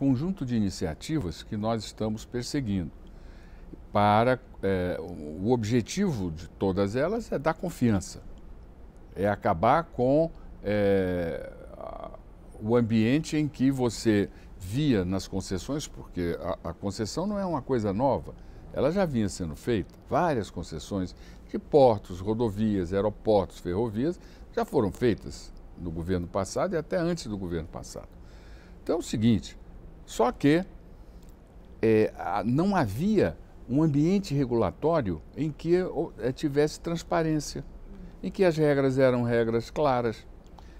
conjunto de iniciativas que nós estamos perseguindo. Para é, o objetivo de todas elas é dar confiança, é acabar com é, o ambiente em que você via nas concessões, porque a, a, concessão não é uma coisa nova, ela já vinha sendo feita, várias concessões de portos, rodovias, aeroportos, ferrovias, já foram feitas no governo passado e até antes do governo passado. Então é o seguinte, só que é, não havia um ambiente regulatório em que é, tivesse transparência, em que as regras eram regras claras.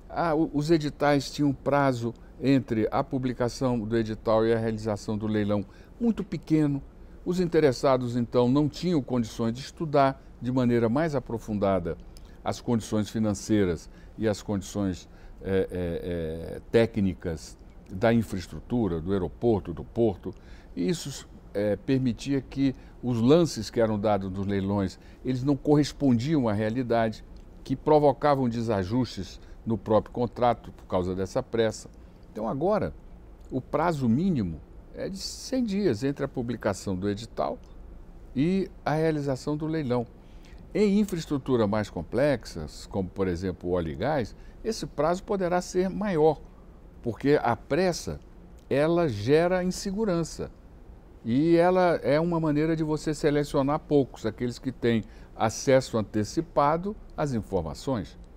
Ah, os editais tinham prazo entre a publicação do edital e a realização do leilão muito pequeno. Os interessados, então, não tinham condições de estudar de maneira mais aprofundada as condições financeiras e as condições é, é, é técnicas da infraestrutura, do aeroporto, do porto. E isso é, permitia que os lances que eram dados nos leilões, eles não correspondiam à realidade, que provocavam desajustes no próprio contrato por causa dessa pressa. Então agora, o prazo mínimo é de 100 dias entre a publicação do edital e a realização do leilão. Em infraestrutura mais complexas, como por exemplo óleo e gás, esse prazo poderá ser maior, porque a pressa ela gera insegurança e ela é uma maneira de você selecionar poucos, aqueles que têm acesso antecipado às informações.